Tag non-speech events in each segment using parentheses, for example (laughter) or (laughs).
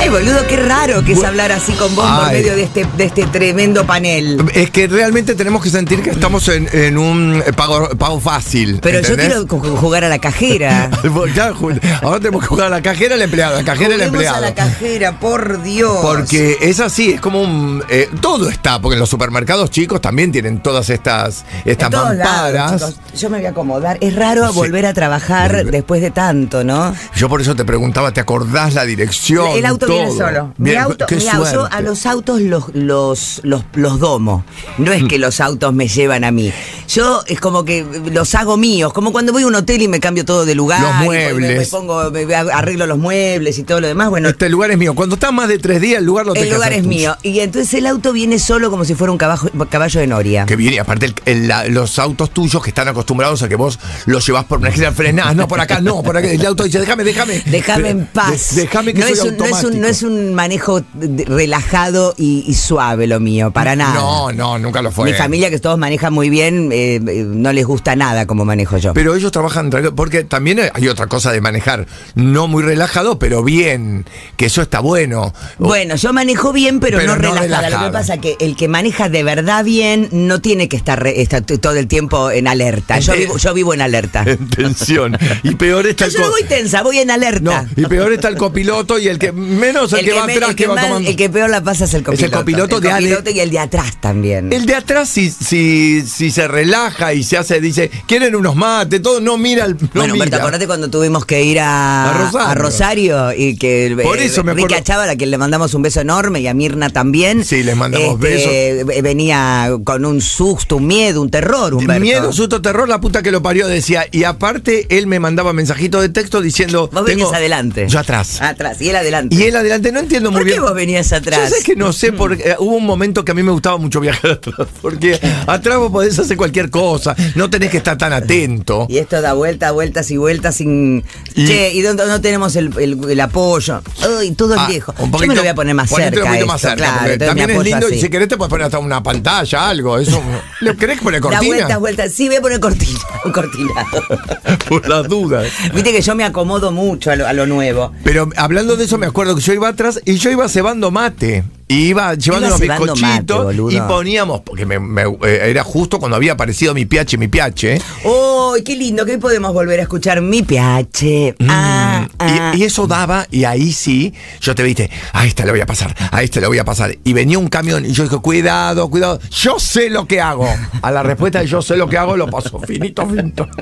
Ay, boludo, qué raro que es hablar así con vos por medio este, de este, tremendo panel. Es que realmente tenemos que sentir que estamos en, un pago, pago fácil. Pero yo quiero jugar a la cajera. (laughs) Ahora tenemos que jugar a la cajera al empleado, a la cajera el empleado. a la cajera, por Dios. Porque es así, es como un. Eh, todo está, porque en los supermercados chicos también tienen todas estas, estas mamparas. yo me voy a acomodar. Es raro volver a trabajar después de tanto, ¿no? Yo por eso te preguntaba, ¿te acordás la dirección? solo. Mi a los autos los, los, los, los domo. No es mm. que los autos me llevan a mí. Yo es como que los hago míos, como cuando voy a un hotel y me cambio todo de lugar. Los muebles. Me, pongo, arreglo los muebles y todo lo demás. Bueno, este lugar es mío. Cuando está más de tres días, el lugar lo El lugar es mío. Y entonces el auto viene solo como si fuera un caballo, de noria. Que viene, aparte los autos tuyos que están acostumbrados a que vos los llevas por una esquina frenada. Ah, no, por acá no, por acá. El auto dice, déjame, déjame. Déjame en paz. déjame que soy no es un manejo relajado y, suave lo mío, para nada. No, no, nunca lo fue. Mi familia, que todos manejan muy bien, eh, eh, no les gusta nada como manejo yo. Pero ellos trabajan, porque también hay otra cosa de manejar, no muy relajado, pero bien, que eso está bueno. Bueno, yo manejo bien, pero, no, relajado. Lo que pasa es que el que maneja de verdad bien no tiene que estar, todo el tiempo en alerta. Yo vivo, en alerta. (laughs) En tensión. Y peor (laughs) está... yo no voy tensa, voy en alerta. y peor está el copiloto y el que... Me (laughs) el, que, va atrás, que, va El que peor la pasa es el copiloto. el copiloto, y el de atrás también. El de atrás, si, si se relaja y se hace, dice, quieren unos mates, todo, no mira el. bueno, Humberto, acordate cuando tuvimos que ir a, a, Rosario. y que Por eh, eso me a quien le mandamos un beso enorme, y a Mirna también. Sí, les mandamos este, besos. Eh, venía con un susto, un miedo, un terror, un Miedo, susto, terror, la puta que lo parió, decía. Y aparte, él me mandaba mensajitos de texto diciendo. Vos venís adelante. Yo atrás. Atrás, y él adelante. Y él adelante. No entiendo muy bien. ¿Por qué vos venías atrás? Es que no sé, porque mm. eh, hubo un momento que a mí me gustaba mucho viajar (laughs) atrás. Porque atrás vos podés hacer cualquier cosa. No tenés que estar tan atento. Y esto da vueltas, vueltas y vueltas sin. Y... Che, y no, no tenemos el, apoyo. Ay, todo es ah, viejo. Un poquito, Yo me voy a poner más cerca. Un más cerca. también es lindo. Y si querés, te puedes poner hasta una pantalla, algo. Eso. (laughs) ¿Lo querés poner cortina? Da vueltas, vueltas. Sí, voy a poner cortina. (laughs) Un Por las dudas. Viste que yo me acomodo mucho a lo, a lo nuevo. Pero hablando de eso, me acuerdo que yo iba atrás y yo iba cebando mate. Y iba llevando unos bizcochitos y poníamos, porque eh, era justo cuando había aparecido mi piache, mi piache. oh, qué lindo! qué hoy podemos volver a escuchar mi piache. Mm. Ah. Y, eso daba, y ahí sí, yo te viste, a esta le voy a pasar, a esta lo voy a pasar. Y venía un camión y yo dije, cuidado, cuidado, yo sé lo que hago. A la respuesta de yo sé lo que hago, lo paso finito, finito. (laughs)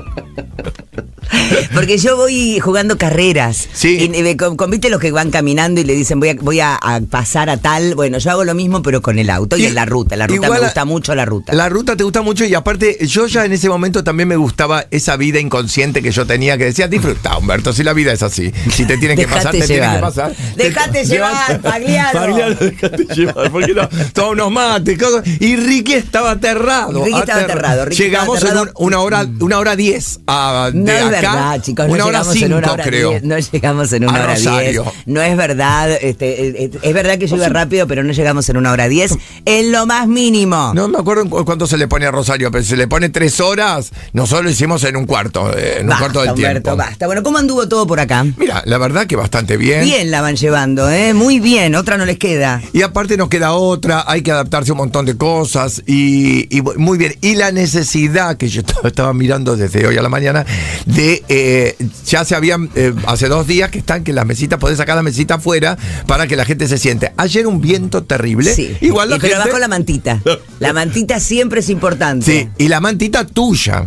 Porque yo voy jugando carreras. Sí. Y, convite los que van caminando y le dicen, voy voy a pasar a tal, bueno, yo hago lo mismo, pero con el auto y, en la ruta. La ruta me gusta mucho, la ruta. La ruta te gusta mucho y aparte, yo ya en ese momento también me gustaba esa vida inconsciente que yo tenía que decía, disfruta, Humberto, si la vida es así. Si te tienen que pasar, te tienen que pasar. Dejate llevar, Pagliaro. Pagliaro, (laughs) dejate llevar, porque no, todos nos mates. Y Ricky estaba aterrado. Ricky estaba aterrado. llegamos en una hora, una hora diez a, de no acá. es verdad, chicos. Una no hora cinco, en una hora creo. no llegamos en una hora diez. No es verdad. es, este, eh, eh, es, verdad que yo iba rápido pero no llegamos en una hora diez, en lo más mínimo. No me acuerdo cuánto se le pone a Rosario, pero se le pone tres horas, nosotros lo hicimos en un cuarto, eh, en un cuarto del tiempo. Basta, Bueno, ¿cómo anduvo todo por acá? Mira, la verdad que bastante bien. Bien la van llevando, ¿eh? Muy bien, otra no les queda. Y aparte nos queda otra, hay que adaptarse a un montón de cosas y, muy bien. Y la necesidad que yo (laughs) estaba mirando desde hoy a la mañana de eh, ya se habían eh, hace dos días que están que las mesitas podés sacar las mesita afuera para que la gente se siente. Ayer un viernes terrible. Sí. Igual la y, Pero la mantita. (laughs) La mantita siempre es importante. Sí, y la mantita tuya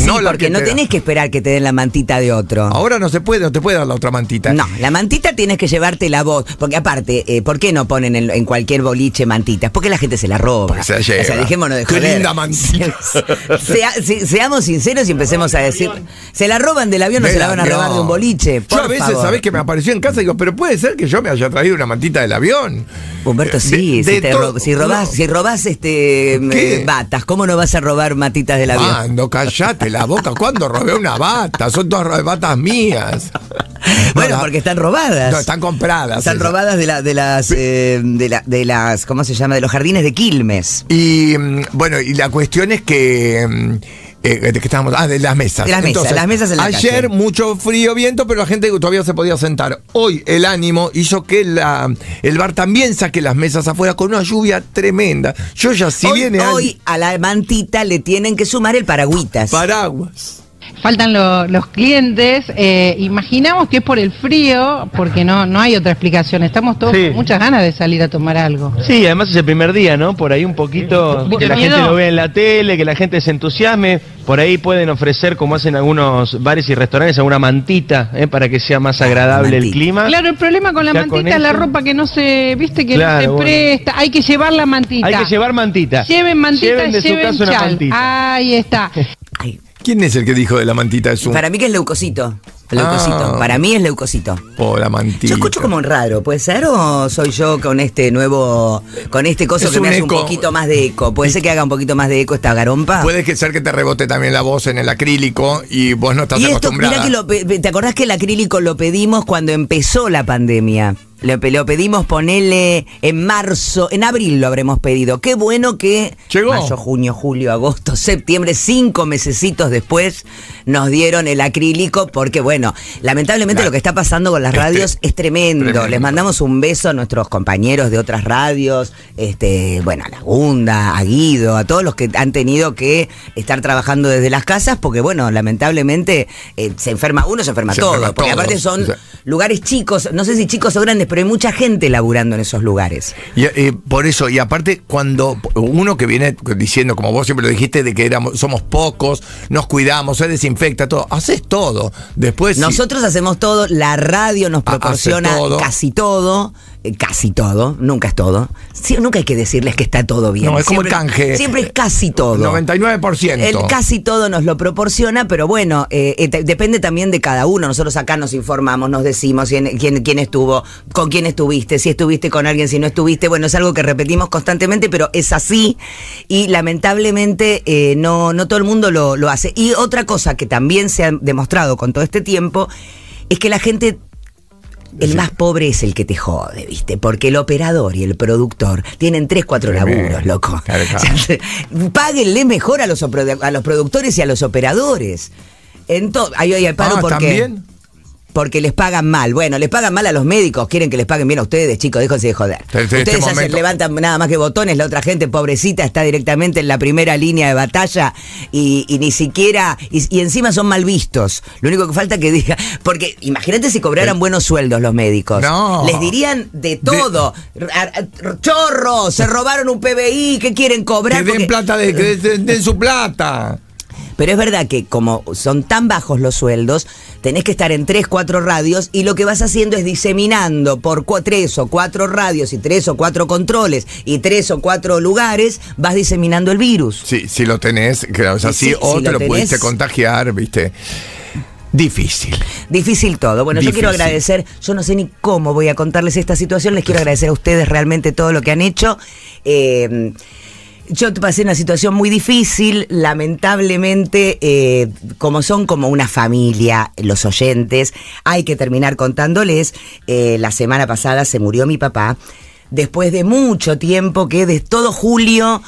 no porque no tenés que esperar que te den la mantita de otro. Ahora no se puede, no te puede dar la otra mantita. No, la mantita tienes que llevarte la voz. Porque aparte, eh, ¿por qué no ponen en, cualquier boliche mantitas? Porque la gente se la roba. se lleva. O sea, dejémonos de joder. Qué linda mantita. (laughs) se, seamos sinceros y empecemos a decir. Se la roban del avión, no se la van a robar de un boliche. yo a veces, ¿sabés que me apareció en casa y digo, pero puede ser que yo me haya traído una mantita del avión? Humberto, sí, si, robás, este, eh, batas, ¿cómo no vas a robar matitas del avión? Ah, no, callate la boca. ¿Cuándo robé una bata? Son todas batas mías. Bueno, porque están robadas. No, están compradas. Están robadas de, las de las, eh, de, de, las, ¿cómo se llama? De los jardines de Quilmes. Y mm, bueno, y la cuestión es que mm, eh, ¿De qué estábamos? Ah, de las mesas. las mesas, las mesas Ayer mucho frío, viento, pero la gente todavía se podía sentar. Hoy el ánimo hizo que la, el bar también saque las mesas afuera con una lluvia tremenda. Yo ya, si hoy, viene. Hoy a la mantita le tienen que sumar el paragüitas. Paraguas faltan los clientes. Eh, imaginamos que es por el frío, porque no, no hay otra explicación. Estamos todos con muchas ganas de salir a tomar algo. Sí, además es el primer día, ¿no? Por ahí un poquito que la gente lo vea en la tele, que la gente se entusiasme. Por ahí pueden ofrecer, como hacen algunos bares y restaurantes, alguna mantita ¿eh? para que sea más ah, agradable el clima. Claro, el problema con la mantita es la este. ropa que no se, viste, que no se presta. Hay que llevar la mantita. Hay que llevar mantita. Lleven mantita, lleven de su una mantita. Ahí está. (laughs) ¿Quién es el que dijo de la mantita? Es un... Para mí que es leucocito. Leucocito. Ah. Para mí es leucocito. Oh, la mantita. Yo escucho como raro, ¿puede ser? ¿O soy yo con este nuevo. con este coso que me hace un poquito más de eco? ¿Puede ser que haga un poquito más de eco esta garompa? Puede que ser que te rebote también la voz en el acrílico y vos no estás y esto, acostumbrada. que ¿Te acordás que el acrílico lo pedimos cuando empezó la pandemia? Le, lo pedimos ponerle en marzo, en abril lo habremos pedido. Qué bueno que mayo, junio, julio, agosto, (laughs) septiembre, cinco mesecitos después nos dieron el acrílico porque bueno, lamentablemente lo que está pasando con las este, radios es tremendo. Les mandamos un beso a nuestros compañeros de otras radios, este, bueno, a Lagunda, a Guido, a todos los que han tenido que estar trabajando desde las casas porque bueno, lamentablemente eh, se enferma uno, se enferma todo, porque aparte son lugares chicos, no sé si chicos o grandes, hay mucha gente laburando en esos lugares. Y, eh, por eso, y aparte, cuando uno que viene diciendo, como vos siempre lo dijiste, de que éramos, somos pocos, nos cuidamos, se desinfecta, todo, haces todo. Después. Nosotros hacemos todo, la radio nos proporciona casi todo. Eh, casi todo, nunca es todo. nunca hay que decirles que está todo bien. No, es como el canje. Siempre es casi eh, todo. 99%. El casi todo nos lo proporciona, pero bueno, eh, depende también de cada uno. Nosotros acá nos informamos, nos decimos quién, quién, estuvo, con quién estuviste, si estuviste con alguien, si no estuviste. Bueno, es algo que repetimos constantemente, pero es así y lamentablemente no, no todo el mundo lo, lo hace. Y otra cosa que también se ha demostrado con todo este tiempo es que la gente el más pobre es el que te jode, ¿viste? Porque el operador y el productor tienen tres, cuatro laburos, loco. (laughs) páguenle mejor a los, a los productores y a los operadores. Entonces, ahí hay paro ah, porque. ¿también? porque les pagan mal. Bueno, les pagan mal a los médicos, quieren que les paguen bien a ustedes, chicos, déjense de joder. Este, este ustedes levantan nada más que botones, la otra gente pobrecita está directamente en la primera línea de batalla y, ni siquiera, y, encima son mal vistos. Lo único que falta que diga, porque imagínate si cobraran eh, buenos sueldos los médicos. No. Les dirían de todo. Chorro, se robaron un PBI, ¿qué quieren cobrar? Que plata, de, que den su plata. Pero es verdad que como son tan bajos los sueldos, tenés que estar en tres, cuatro radios y lo que vas haciendo es diseminando por tres o cuatro radios y tres o cuatro controles y tres o cuatro lugares, vas diseminando el virus. Sí, si lo tenés, claro, es así, o te lo, pudiste contagiar, viste. Difícil. Difícil todo. Bueno, yo quiero agradecer, yo no sé ni cómo voy a contarles esta situación, les quiero agradecer a ustedes realmente todo lo que han hecho. Eh, yo pasé una situación muy difícil, lamentablemente, eh, como son como una familia los oyentes, hay que terminar contándoles, eh, la semana pasada se murió mi papá, después de mucho tiempo que de todo julio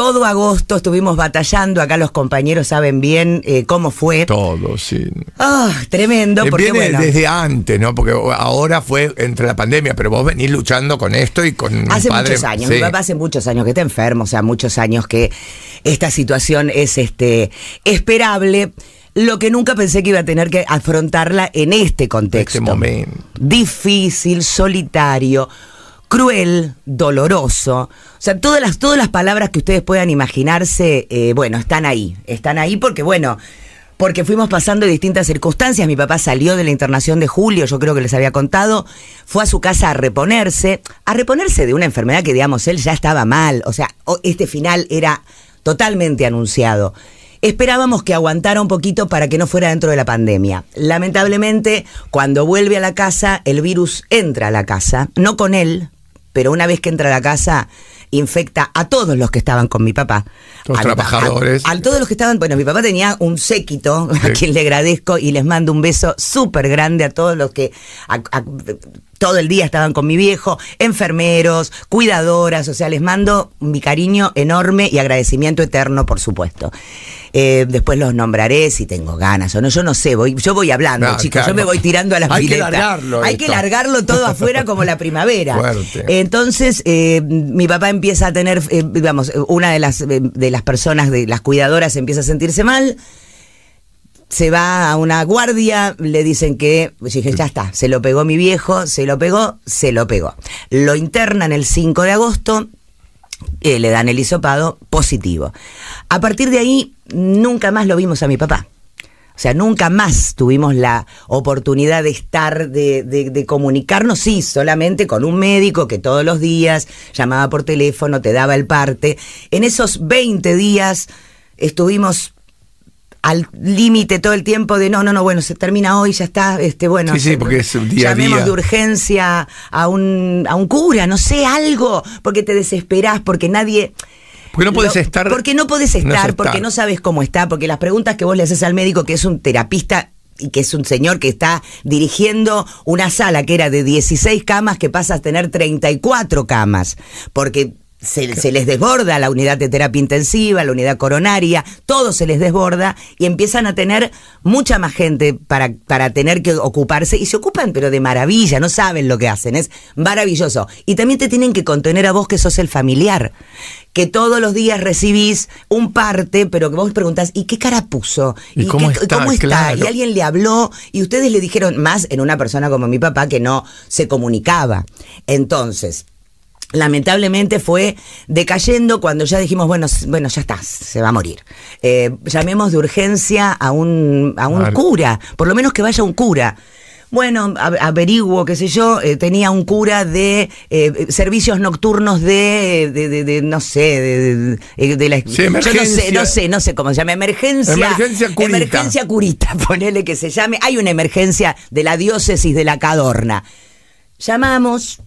todo agosto estuvimos batallando, acá los compañeros saben bien eh, cómo fue. Todo, sí. Ah, tremendo. Eh, porque, Viene desde antes, ¿no? Porque ahora fue entre la pandemia, pero vos venís luchando con esto y con... Hace muchos años, mi papá hace muchos años que está enfermo, o sea, muchos años que esta situación es este, esperable lo que nunca pensé que iba a tener que afrontarla en este contexto. Este momento. Difícil, solitario, cruel, doloroso. O sea, todas las, todas las palabras que ustedes puedan imaginarse, eh, bueno, están ahí. Están ahí porque, bueno, porque fuimos pasando distintas circunstancias. Mi papá salió de la internación de julio, yo creo que les había contado, fue a su casa a reponerse, a reponerse de una enfermedad que, digamos, él ya estaba mal. O sea, este final era totalmente anunciado. Esperábamos que aguantara un poquito para que no fuera dentro de la pandemia. Lamentablemente, cuando vuelve a la casa, el virus entra a la casa, no con él, pero una vez que entra a la casa infecta a todos los que estaban con mi papá. Los trabajadores. A, todos los que estaban, bueno, mi papá tenía un séquito, a quien le agradezco y les mando un beso súper grande a todos los que, todo el día estaban con mi viejo, enfermeros, cuidadoras, o sea, les mando mi cariño enorme y agradecimiento eterno, por supuesto. Eh, después los nombraré si tengo ganas o no, yo no sé, voy, yo voy hablando, chicos, yo me voy tirando a las (laughs) Hay que largarlo. Hay que largarlo todo afuera como la primavera. Entonces, eh, mi papá empieza a tener, eh, digamos, una de las, de las personas, de las cuidadoras empieza a sentirse mal se va a una guardia, le dicen que, pues, dije, ya está, se lo pegó mi viejo, se lo pegó, se lo pegó. Lo internan el 5 de agosto, eh, le dan el hisopado positivo. A partir de ahí, nunca más lo vimos a mi papá. O sea, nunca más tuvimos la oportunidad de estar, de, de, comunicarnos, sí, solamente con un médico que todos los días llamaba por teléfono, te daba el parte. En esos 20 días estuvimos al límite todo el tiempo de no, no, no, bueno, se termina hoy, ya está, este, bueno. Sí, sí, porque es día llamemos día. de urgencia a un, a un cura, no sé, algo, porque te desesperás, porque nadie. Porque no puedes estar. Porque no podés estar, porque no sabes cómo está, porque las preguntas que vos le haces al médico, que es un terapista y que es un señor que está dirigiendo una sala que era de 16 camas que pasa a tener 34 camas, porque se, les desborda la unidad de terapia intensiva, la unidad coronaria, todo se les desborda y empiezan a tener mucha más gente para, para tener que ocuparse y se ocupan pero de maravilla, no saben lo que hacen, es maravilloso. Y también te tienen que contener a vos que sos el familiar, que todos los días recibís un parte, pero que vos preguntás, ¿y qué cara puso? ¿Y, cómo, está? Y alguien le habló y ustedes le dijeron más en una persona como mi papá que no se comunicaba. Entonces, lamentablemente fue decayendo cuando ya dijimos, bueno, bueno ya está, se va a morir. Eh, llamemos de urgencia a un, a un cura, por lo menos que vaya un cura. Bueno, averiguo, qué sé yo, eh, tenía un cura de eh, servicios nocturnos de, de, no sé, de, la emergencia. no sé, no sé, no sé cómo se llama, emergencia. Emergencia curita. Emergencia curita, (laughs) ponele que se llame. Hay una emergencia de la diócesis de la Cadorna. Llamamos,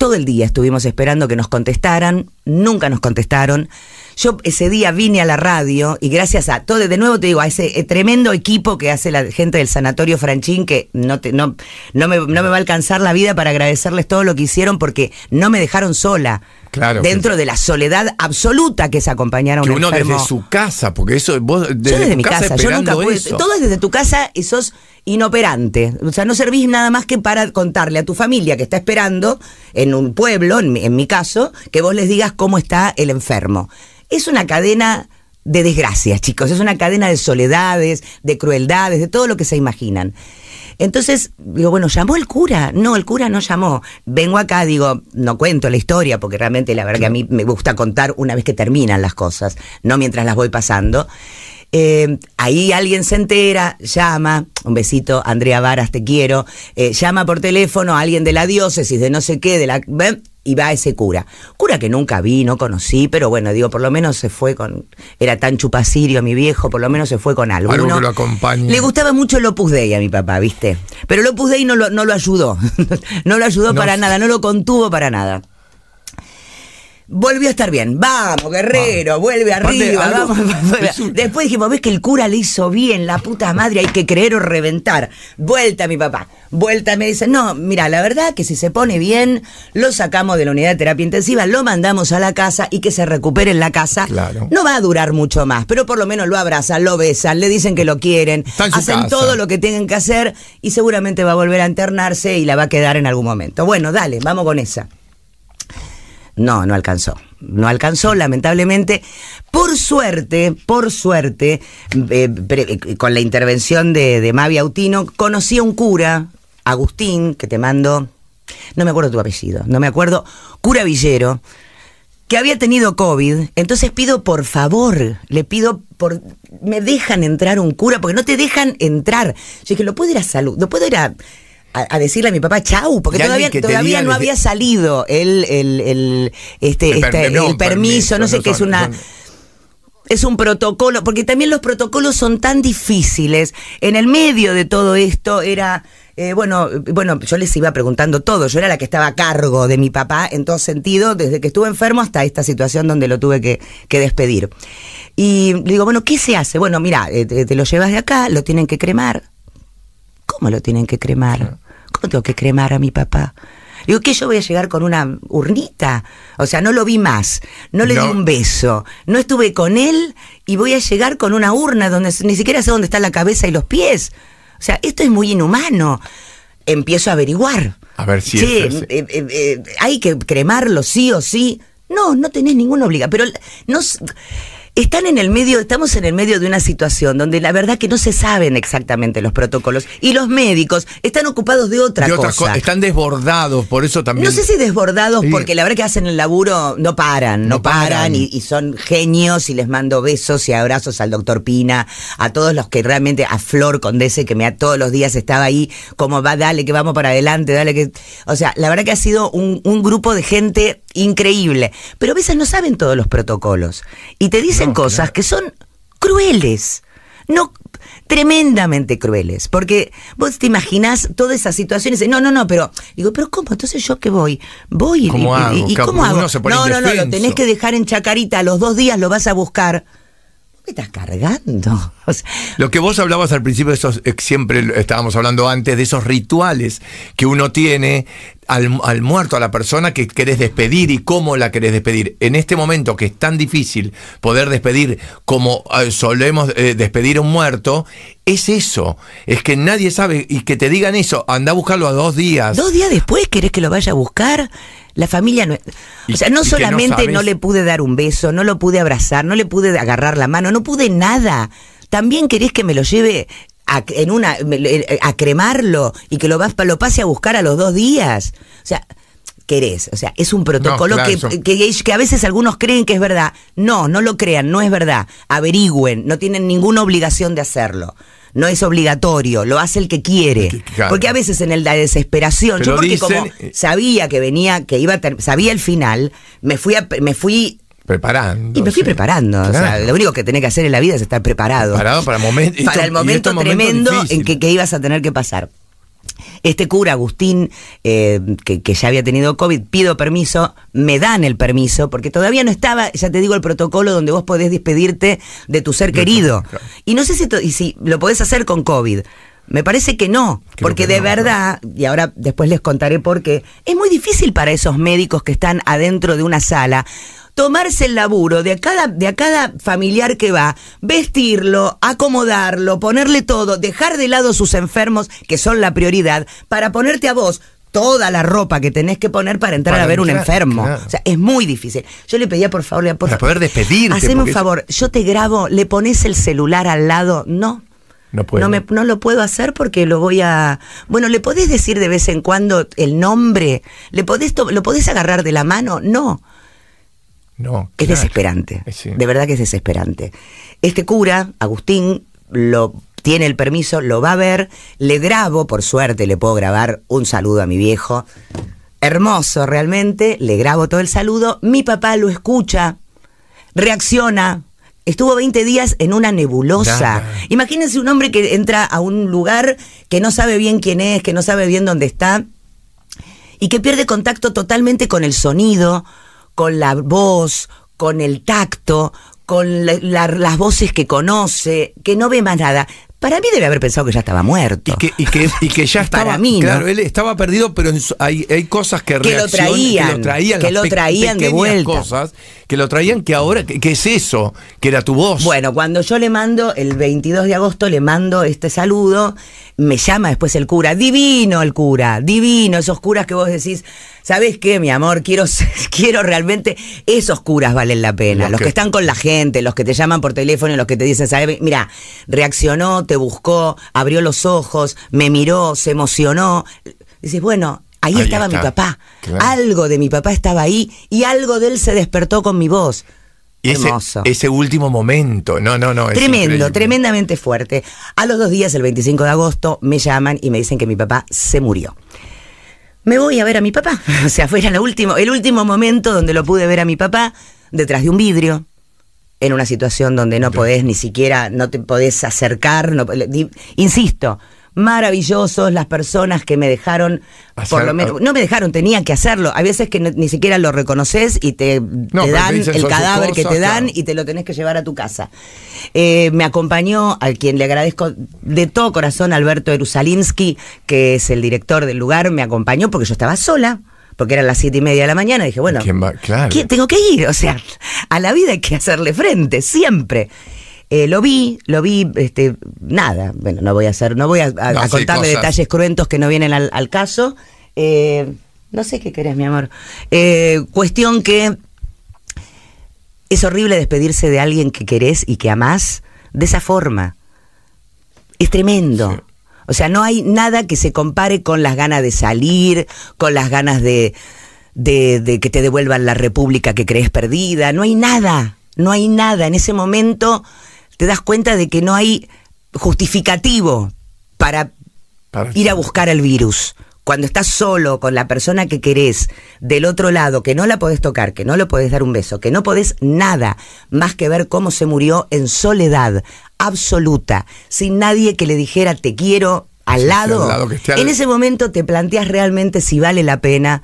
todo el día estuvimos esperando que nos contestaran, nunca nos contestaron. Yo ese día vine a la radio y gracias a todo, de nuevo te digo, a ese eh, tremendo equipo que hace la gente del Sanatorio Franchín, que no, te, no, no, me, va a alcanzar la vida para agradecerles todo lo que hicieron porque no me dejaron sola. Claro, dentro de la soledad absoluta que se acompañaron. a que uno desde su casa, porque eso desde, yo desde mi casa, yo nunca pude, todo desde tu casa y sos inoperante. O sea, no servís nada más que para contarle a tu familia que está esperando en un pueblo, en mi, en mi caso, que vos les digas cómo está el enfermo. Es una cadena de desgracias, chicos. Es una cadena de soledades, de crueldades, de todo lo que se imaginan. Entonces, digo, bueno, ¿llamó el cura? No, el cura no llamó. Vengo acá, digo, no cuento la historia, porque realmente la verdad que a mí me gusta contar una vez que terminan las cosas, no mientras las voy pasando. Eh, ahí alguien se entera, llama, un besito, Andrea Varas, te quiero, eh, llama por teléfono a alguien de la diócesis, de no sé qué, de la... Y va ese cura. Cura que nunca vi, no conocí, pero bueno, digo, por lo menos se fue con. Era tan chupacirio mi viejo, por lo menos se fue con algo. lo acompaña. Le gustaba mucho el Opus Dei a mi papá, ¿viste? Pero el Opus Dei no lo, no lo ayudó. (laughs) no lo ayudó para nada, no lo contuvo para nada. Volvió a estar bien. Vamos, guerrero, vuelve arriba. vamos, (laughs) Después dijimos, ves que el cura le hizo bien, la puta madre, hay que creer o reventar. Vuelta mi papá. Vuelta me dice, no, mira, la verdad que si se pone bien, lo sacamos de la unidad de terapia intensiva, lo mandamos a la casa y que se recupere en la casa. Claro. No va a durar mucho más, pero por lo menos lo abrazan, lo besan, le dicen que lo quieren, hacen todo lo que tengan que hacer y seguramente va a volver a internarse y la va a quedar en algún momento. Bueno, dale, vamos con esa. No, no alcanzó. No alcanzó, lamentablemente. Por suerte, por suerte, eh, eh, con la intervención de, Mavi Autino, conocí a un cura, Agustín, que te mando, no me acuerdo tu apellido, no me acuerdo, cura Villero, que había tenido COVID. Entonces pido por favor, le pido por. Me dejan entrar un cura, porque no te dejan entrar. Yo dije, lo puedo ir a salud, lo puedo ir a a, decirle a mi papá chau, porque todavía, todavía no había salido el, el, este, este permiso, no sé qué es una... es un protocolo, porque también los protocolos son tan difíciles. En el medio de todo esto era, eh, bueno, bueno, yo les iba preguntando todo, yo era la que estaba a cargo de mi papá en todo sentido, desde que estuve enfermo hasta esta situación donde lo tuve que, que despedir. Y le digo, bueno, ¿qué se hace? Bueno, mira, eh, te lo llevas de acá, lo tienen que cremar, ¿Cómo lo tienen que cremar? ¿Cómo tengo que cremar a mi papá? Digo, ¿qué yo voy a llegar con una urnita? O sea, no lo vi más, no le di un beso, no estuve con él y voy a llegar con una urna donde ni siquiera sé dónde está la cabeza y los pies. O sea, esto es muy inhumano. Empiezo a averiguar. A ver si es, eh, eh, eh, hay que cremarlo sí o sí. No, no tenés ninguna obligación. Pero no están en el medio, estamos en el medio de una situación donde la verdad que no se saben exactamente los protocolos y los médicos están ocupados de otra cosa. están desbordados, por eso también. No sé si desbordados, porque la verdad que hacen el laburo, no paran, no, paran, y, son genios y les mando besos y abrazos al doctor Pina, a todos los que realmente, a Flor Condese, que me a todos los días estaba ahí, como va, dale, que vamos para adelante, dale, que. O sea, la verdad que ha sido un, un grupo de gente increíble, pero a veces no saben todos los protocolos y te dicen cosas que son crueles. No tremendamente crueles, porque vos te imaginás todas esas situaciones, no, no, no, pero digo, pero ¿cómo? Entonces yo qué voy, voy y, ¿cómo hago? no, no, no, lo tenés que dejar en Chacarita, a los dos días lo vas a buscar estás cargando? (laughs) Lo que vos hablabas al principio, esos, eh, siempre estábamos hablando antes de esos rituales que uno tiene al, muerto, a la persona que querés despedir y cómo la querés despedir. En este momento que es tan difícil poder despedir como eh, solemos eh, despedir a un muerto, es eso. Es que nadie sabe y que te digan eso. Anda a buscarlo a dos días. Dos días después querés que lo vaya a buscar. La familia no. o sea, no solamente no, le pude dar un beso, no lo pude abrazar, no le pude agarrar la mano, no pude nada. También querés que me lo lleve a, en una, eh, a cremarlo y que lo, lo pase a buscar a los dos días. O sea, querés. O sea, es un protocolo que, que, a veces algunos creen que es verdad. No, no lo crean, no es verdad. Averigüen, no tienen ninguna obligación de hacerlo no es obligatorio, lo hace el que quiere. Porque a veces en el, la desesperación, yo porque como eh, sabía que venía, que iba a sabía el final, me fui me fui preparando. Y me fui preparando. O sea, lo único que tenés que hacer en la vida es estar preparado. para, momento, para el momento tremendo en que ibas a tener que pasar. Este cura, Agustín, eh, que, ya había tenido COVID, pido permiso, me dan el permiso, porque todavía no estaba, ya te digo, el protocolo donde vos podés despedirte de tu ser querido. Y no sé si, si lo podés hacer con COVID. Me parece que no, porque de verdad, y ahora después les contaré por qué, es muy difícil para esos médicos que están adentro de una sala tomarse el laburo de a cada, de cada familiar que va, vestirlo, acomodarlo, ponerle todo, dejar de lado sus enfermos, que son la prioridad, para ponerte a vos toda la ropa que tenés que poner para entrar a ver un enfermo. O sea, es muy difícil. Yo le pedía, por favor, le por para poder despedirte. Haceme un favor, yo te grabo, le pones el celular al lado, no. No, No, no, lo puedo hacer porque lo voy a. Bueno, ¿le podés decir de vez en cuando el nombre? ¿Le podés lo podés agarrar de la mano? No. No, Es desesperante. Eh, De verdad que es desesperante. Este cura, Agustín, lo tiene el permiso, lo va a ver, le grabo, por suerte le puedo grabar un saludo a mi viejo. Hermoso, realmente, le grabo todo el saludo, mi papá lo escucha, reacciona, Estuvo 20 días en una nebulosa. Imagínense un hombre que entra a un lugar que no sabe bien quién es, que no sabe bien dónde está y que pierde contacto totalmente con el sonido, con la voz, con el tacto, con las voces que conoce, que no ve más nada. Para mí debe haber pensado que ya estaba muerto. Y que, ya (laughs) estaba. Para mí, Claro, él estaba perdido, pero hay, cosas que, traían. Que lo traían, que lo traían de vuelta. cosas que lo traían, que ahora. qué es eso? Que era tu voz. Bueno, cuando yo le mando, el 22 de agosto, le mando este saludo, me llama después el cura. Divino el cura, divino, esos curas que vos decís ¿Sabes qué, mi amor? Quiero, (laughs) quiero realmente. Esos curas valen la pena. Los, que... están con la gente, los que te llaman por teléfono, los que te dicen, ¿sabes? Mira, reaccionó, te buscó, abrió los ojos, me miró, se emocionó. Dices, bueno, ahí, estaba mi papá. Algo de mi papá estaba ahí y algo de él se despertó con mi voz. Y ese, último momento, no, no, no. Tremendo, tremendamente fuerte. A los dos días, el 25 de agosto, me llaman y me dicen que mi papá se murió me voy a ver a mi papá. (laughs) O sea, fue el último, el último momento donde lo pude ver a mi papá detrás de un vidrio, en una situación donde no podés ni siquiera, no te podés acercar. No, insisto, maravillosos, las personas que me dejaron, por lo menos, no me dejaron, tenía que hacerlo. Hay veces que ni siquiera lo reconoces y te, dan el cadáver que te dan y te lo tenés que llevar a tu casa. Eh, me acompañó, al quien le agradezco de todo corazón, Alberto Erusalinsky, que es el director del lugar, me acompañó porque yo estaba sola porque eran las siete y media de la mañana, dije, bueno, tengo que ir, o sea, a la vida hay que hacerle frente, siempre. Eh, lo vi, lo vi, este, nada, bueno, no voy a hacer, no voy a, contarle detalles cruentos que no vienen al, caso. Eh, no sé qué querés, mi amor. Eh, cuestión que es horrible despedirse de alguien que querés y que amás de esa forma. Es tremendo. O sea, no hay nada que se compare con las ganas de salir, con las ganas de, de, de que te devuelvan la república que crees perdida. No hay nada, no hay nada. En ese momento te das cuenta de que no hay justificativo para, ir a buscar el virus. Cuando estás solo con la persona que querés del otro lado, que no la podés tocar, que no le podés dar un beso, que no podés nada más que ver cómo se murió en soledad absoluta, sin nadie que le dijera te quiero al lado, en ese momento te planteas realmente si vale la pena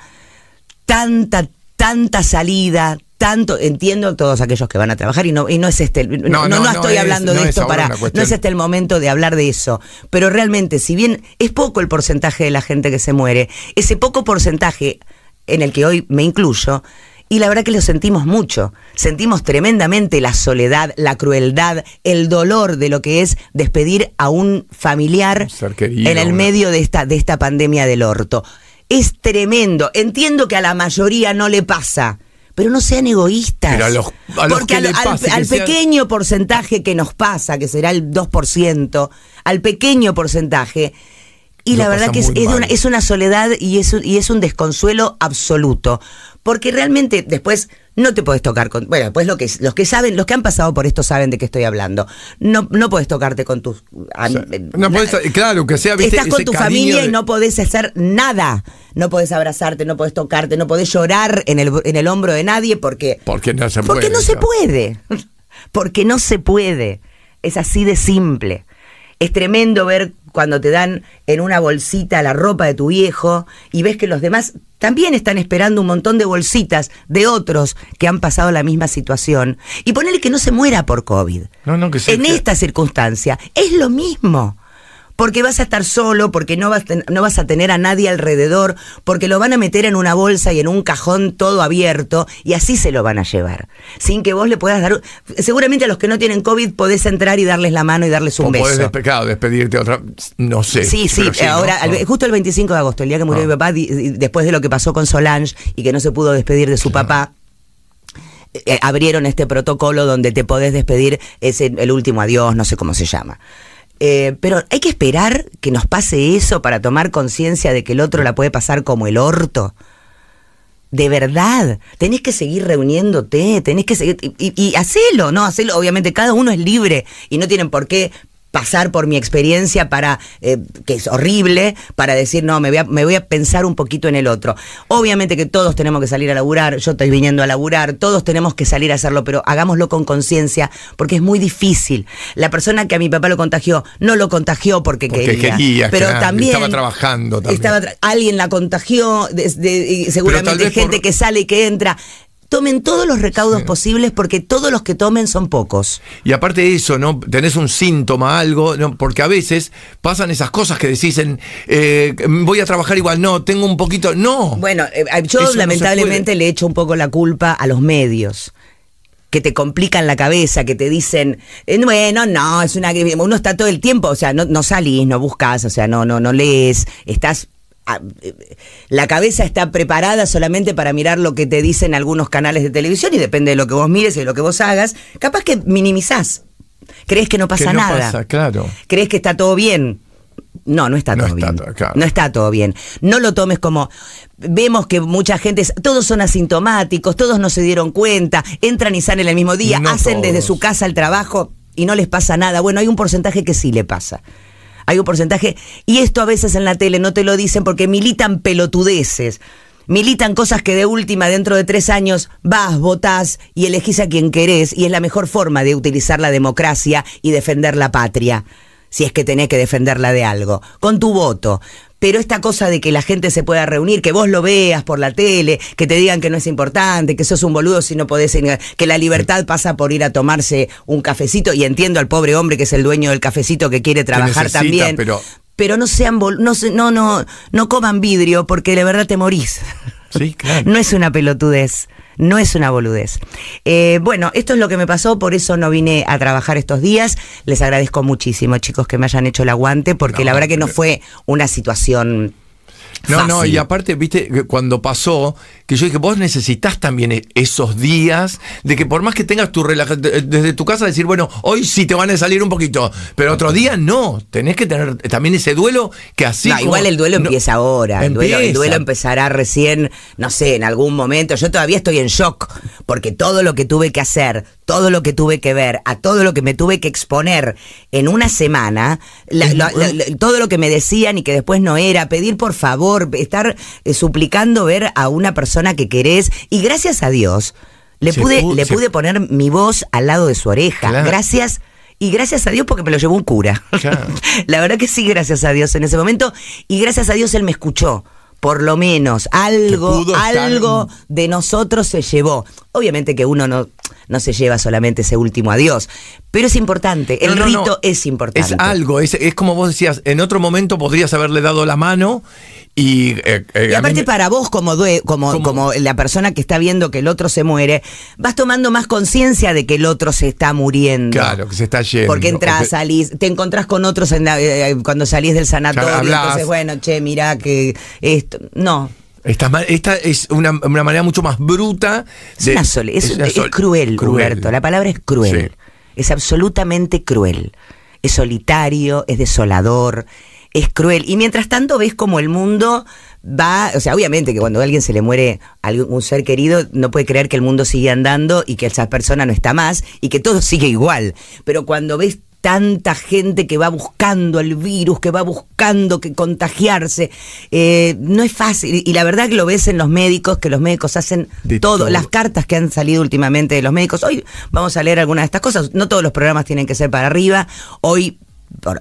tanta, tanta salida, tanto, entiendo todos aquellos que van a trabajar y no, no es este, no, estoy hablando de esto para, no es este el momento de hablar de eso, pero realmente, si bien es poco el porcentaje de la gente que se muere, ese poco porcentaje en el que hoy me incluyo, y la verdad que lo sentimos mucho. Sentimos tremendamente la soledad, la crueldad, el dolor de lo que es despedir a un familiar en el medio de esta, de esta pandemia del orto. Es tremendo. Entiendo que a la mayoría no le pasa pero no sean egoístas. porque al, pequeño porcentaje que nos pasa, que será el 2%, al pequeño porcentaje, y la verdad que es, una, es, una, soledad y es un desconsuelo absoluto. Porque realmente después no te puedes tocar con. Bueno, pues lo que, los que saben, los que han pasado por esto saben de qué estoy hablando. No, no podés tocarte con tus. Eh, no puedes eh, claro, que sea. Estás con tu familia y no podés hacer nada. No podés abrazarte, no podés tocarte, no podés llorar en el, en el hombro de nadie porque. Porque no se puede. (laughs) porque no se puede. Es así de simple. Es tremendo ver cuando te dan en una bolsita la ropa de tu viejo y ves que los demás también están esperando un montón de bolsitas de otros que han pasado la misma situación. Y ponerle que no se muera por COVID. No, no, que sí, en esta circunstancia. Es lo mismo porque vas a estar solo, porque no vas, no vas a tener a nadie alrededor, porque lo van a meter en una bolsa y en un cajón todo abierto y así se lo van a llevar, sin que vos le puedas dar... Seguramente a los que no tienen COVID podés entrar y darles la mano y darles un beso. Podés despedirte otra... No sé. Sí, sí, ahora, justo el 25 de agosto, el día que murió ah. mi papá, después de lo que pasó con Solange y que no se pudo despedir de su papá eh, abrieron este protocolo donde te podés despedir, es el, último adiós, no sé cómo se llama. Eh, pero hay que esperar que nos pase eso para tomar conciencia de que el otro la puede pasar como el orto. De verdad, tenés que seguir reuniéndote, tenés que seguir. Y, y, hacelo, ¿no? Hacelo, obviamente, cada uno es libre y no tienen por qué pasar por mi experiencia para, eh, que es horrible, para decir, no, me voy, a, me voy a pensar un poquito en el otro. Obviamente que todos tenemos que salir a laburar, yo estoy viniendo a laburar, todos tenemos que salir a hacerlo, pero hagámoslo con conciencia, porque es muy difícil. La persona que a mi papá lo contagió, no lo contagió porque, quería, pero también... Estaba trabajando también. alguien la contagió, seguramente hay seguramente gente que sale y que entra tomen todos los recaudos posibles porque todos los que tomen son pocos. Y aparte de eso, ¿no? Tenés un síntoma, algo, porque a veces pasan esas cosas que decís, eh, voy a trabajar igual, no, tengo un poquito, no. Bueno, eh, yo lamentablemente le echo un poco la culpa a los medios que te complican la cabeza, que te dicen, eh, bueno, no, es una uno está todo el tiempo, o sea, no, no salís, no buscas, o sea, no, no, no lees, estás eh, la cabeza está preparada solamente para mirar lo que te dicen algunos canales de televisión y depende de lo que vos mires y de lo que vos hagas, capaz que minimizás. Crees que no pasa nada. claro. Crees que está todo bien. No, no está todo bien. No está todo bien. No lo tomes como vemos que mucha gente, todos son asintomáticos, todos no se dieron cuenta, entran y salen el mismo día, hacen desde su casa el trabajo y no les pasa nada. Bueno, hay un porcentaje que sí le pasa. Hay un porcentaje, y esto a veces en la tele no te lo dicen porque militan pelotudeces. Militan cosas que de última, dentro de tres años, vas, votás y elegís a quien querés, y es la mejor forma de utilizar la democracia y defender la patria si es que tenés que defenderla de algo, con tu voto pero esta cosa de que la gente se pueda reunir, que vos lo veas por la tele, que te digan que no es importante, que sos un boludo si no podés, que la libertad pasa por ir a tomarse un cafecito, y entiendo al pobre hombre que es el dueño del cafecito que quiere trabajar también. Pero... no sean no, no, no, no coman vidrio porque de verdad te morís. Sí, claro. (laughs) no es una pelotudez. No es una boludez. Eh, bueno, esto es lo que me pasó, por eso no vine a trabajar estos días. Les agradezco muchísimo, chicos, que me hayan hecho el aguante, porque la verdad que no fue una situación no, no, y aparte, viste, cuando pasó, que yo dije, vos necesitas también e-, esos días de que por más que tengas tu relajación, desde tu casa decir, bueno, hoy sí te van a salir un poquito, pero otro día no, tenés que tener también ese duelo que así... igual el duelo empieza ahora, el duelo empezará recién, no sé, en algún momento, yo todavía estoy en shock porque todo lo que tuve que hacer, todo lo que tuve que ver, a todo lo que me tuve que exponer en una semana, todo lo que me decían y que después no era, pedir por favor, estar eh, suplicando ver a una persona que querés, y gracias a Dios, le, pude, le pude poner mi voz al lado de su oreja. Gracias y gracias a Dios porque me lo llevó un cura. (laughs) La verdad que sí, gracias a Dios en ese momento. Y gracias a Dios él me escuchó por lo menos algo, algo de nosotros se llevó. Obviamente que uno no, no se lleva solamente ese último adiós, pero es importante, el rito es importante. Es algo, es, como vos decías, en otro momento podrías haberle dado la mano y, eh, eh, aparte para vos como, como, como, la persona que está viendo que el otro se muere, vas tomando más conciencia de que el otro se está muriendo. Claro, que se está yendo. Porque entras, salís, te encontrás con otros eh, cuando salís del sanatorio, entonces bueno, che, mira que esto... No, esta, esta, es una, manera mucho más bruta. es, cruel, Roberto. La palabra es cruel. Es absolutamente cruel. Es solitario, es desolador, es cruel. Y mientras tanto ves como el mundo va, o sea, obviamente que cuando a alguien se le muere un ser querido, no puede creer que el mundo sigue andando y que esa persona no está más y que todo sigue igual. Pero cuando ves tanta gente que va buscando el virus, que va buscando que contagiarse. Eh, no es fácil. Y la verdad que lo ves en los médicos, que los médicos hacen todo. todo. Las cartas que han salido últimamente de los médicos. Hoy vamos a leer algunas de estas cosas. No todos los programas tienen que ser para arriba. Hoy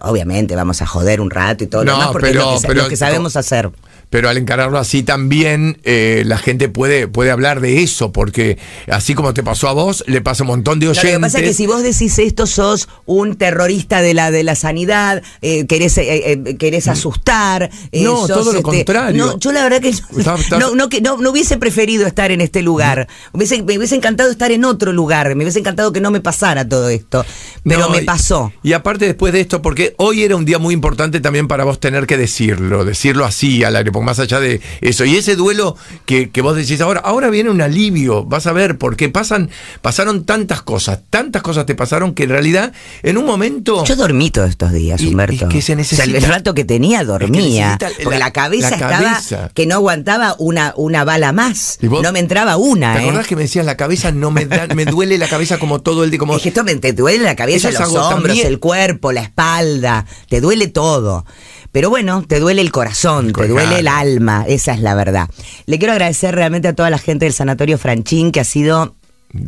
obviamente vamos a joder un rato y todo lo demás porque pero, lo que, sabemos hacer pero al encararlo así también eh, la gente puede, puede hablar de eso, porque así como te pasó a vos, le pasa un montón de oyentes. lo que pasa es que si vos decís esto, sos un terrorista de la, de la sanidad, eh, querés, eh, mm. asustar. no, todo lo este, contrario. yo la verdad que, (laughs) No, hubiese preferido estar en este lugar. me hubiese encantado estar en otro lugar, me hubiese encantado que no me pasara todo esto, pero me pasó. Y, aparte después de esto, porque hoy era un día muy importante también para vos tener que decirlo, decirlo así al aeropuerto más allá de eso. Y ese duelo que, vos decís ahora, ahora viene un alivio, vas a ver, porque pasan, pasaron tantas cosas, tantas cosas te pasaron que en realidad en un momento. Yo dormí todos estos días, Humberto. que se el rato que tenía dormía. porque la, cabeza estaba que no aguantaba una, una bala más. no me entraba una. ¿Te ¿eh? acordás que me decías la cabeza no me me duele la cabeza como todo el día? Como... que te duele la cabeza, los hombros, el cuerpo, la espalda, te duele todo. Pero bueno, te duele el corazón, te duele el alma, esa es la verdad. Le quiero agradecer realmente a toda la gente del Sanatorio Franchín que ha sido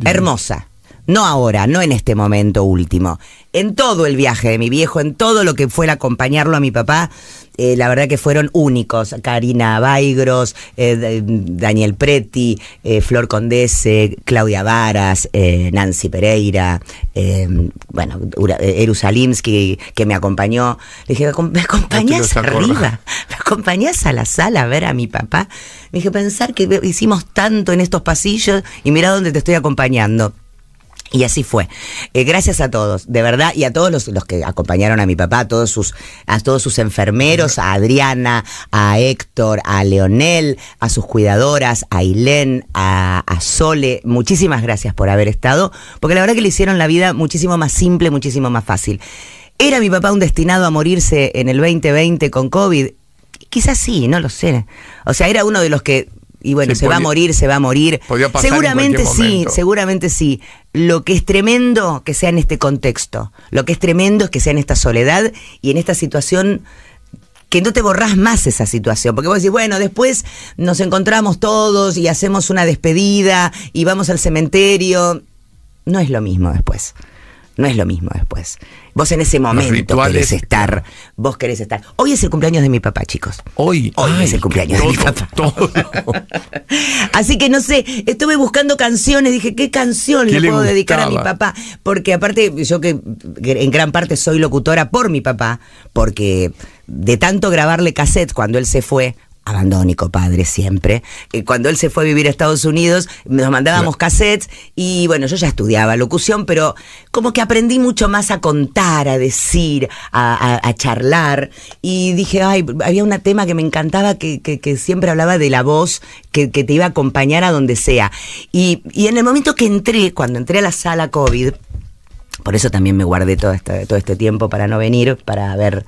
hermosa. No ahora, no en este momento último. En todo el viaje de mi viejo, en todo lo que fue el acompañarlo a mi papá, eh, la verdad que fueron únicos. Karina Baigros, eh, Daniel Preti, eh, Flor Condese, Claudia Varas, Nancy Pereira, bueno, Eru Salimsky, que me acompañó. Le dije, ¿me acompañás arriba? ¿Me acompañás a la sala a ver a mi papá? Me dije, pensar que hicimos tanto en estos pasillos y mira dónde te estoy acompañando. Y así fue. Eh, gracias a todos, de verdad, y a todos los, los, que acompañaron a mi papá, a todos sus, a todos sus enfermeros, a Adriana, a Héctor, a Leonel, a sus cuidadoras, a Ilén, a, a Sole. Muchísimas gracias por haber estado, porque la verdad que le hicieron la vida muchísimo más simple, muchísimo más fácil. ¿Era mi papá un destinado a morirse en el 2020 con COVID? Quizás sí, no lo sé. O sea, era uno de los que y bueno, se va a morir, se va a morir. seguramente sí, seguramente sí. Lo que es tremendo que sea en este contexto, lo que es tremendo es que sea en esta soledad y en esta situación que no te borrás más esa situación, porque vos decís, bueno, después nos encontramos todos y hacemos una despedida y vamos al cementerio. No es lo mismo después. No es lo mismo después. Vos en ese momento querés estar, vos querés estar. Hoy es el cumpleaños de mi papá, chicos. Hoy. Hoy es el cumpleaños de mi papá. (laughs) Así que no sé, estuve buscando canciones, dije, ¿qué canción le, puedo dedicar a mi papá? Porque aparte, yo que en gran parte soy locutora por mi papá, porque de tanto grabarle cassette cuando él se fue abandónico padre siempre. Eh, cuando él se fue a vivir a Estados Unidos, nos mandábamos cassettes y bueno, yo ya estudiaba locución, pero como que aprendí mucho más a contar, a decir, a, charlar. Y dije, ay, había un tema que me encantaba que, siempre hablaba de la voz que, te iba a acompañar a donde sea. Y, en el momento que entré, cuando entré a la sala COVID, por eso también me guardé todo este, todo este tiempo para no venir, para ver